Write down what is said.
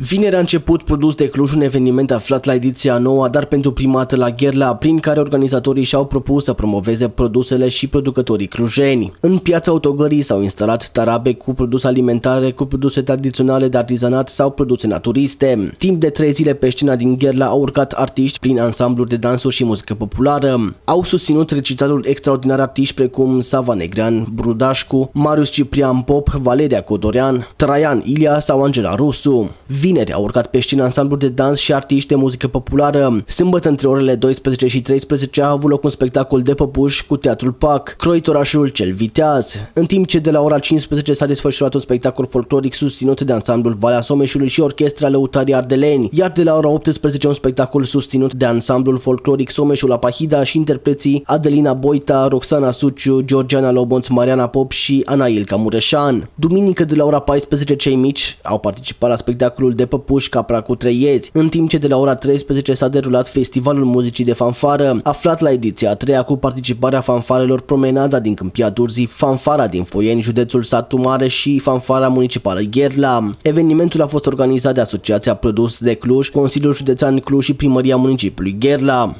Vineri a început produs de Cluj un eveniment aflat la ediția nouă, dar pentru prima dată la Gherla, prin care organizatorii și-au propus să promoveze produsele și producătorii clujeni. În piața autogării s-au instalat tarabe cu produse alimentare, cu produse tradiționale de artizanat sau produse naturiste. Timp de trei zile pe scena din Gherla au urcat artiști prin ansambluri de dansuri și muzică populară. Au susținut recitalul extraordinar artiști precum Sava Negrean, Brudașcu, Marius Ciprian Pop, Valeria Codorean, Traian Ilia sau Angela Rusu vineri au urcat pe scenă ansamblul de dans și artiști de muzică populară. Sâmbătă între orele 12 și 13 a avut loc un spectacol de păpuși cu Teatrul Pac, Croitorașul cel viteaz, în timp ce de la ora 15 s-a desfășurat un spectacol folcloric susținut de ansamblul Valea Someșului și Orchestra Lăutarii Ardeleni, iar de la ora 18 un spectacol susținut de ansamblul folcloric Someșul Apahida și interpreții Adelina Boita, Roxana Suciu, Georgiana Lobonț, Mariana Pop și Anailca Mureșan. Duminică de la ora 14 cei mici au participat la spectacolul festivalul de păpuși Capra cu trăieți. în timp ce de la ora 13 s-a derulat festivalul muzicii de fanfară, aflat la ediția a treia cu participarea fanfarelor Promenada din Câmpia Turzii, Fanfara din Foieni, județul Satu Mare și Fanfara Municipală Gherla. Evenimentul a fost organizat de Asociația Produs de Cluj, Consiliul Județean Cluj și Primăria Municipiului Gherla.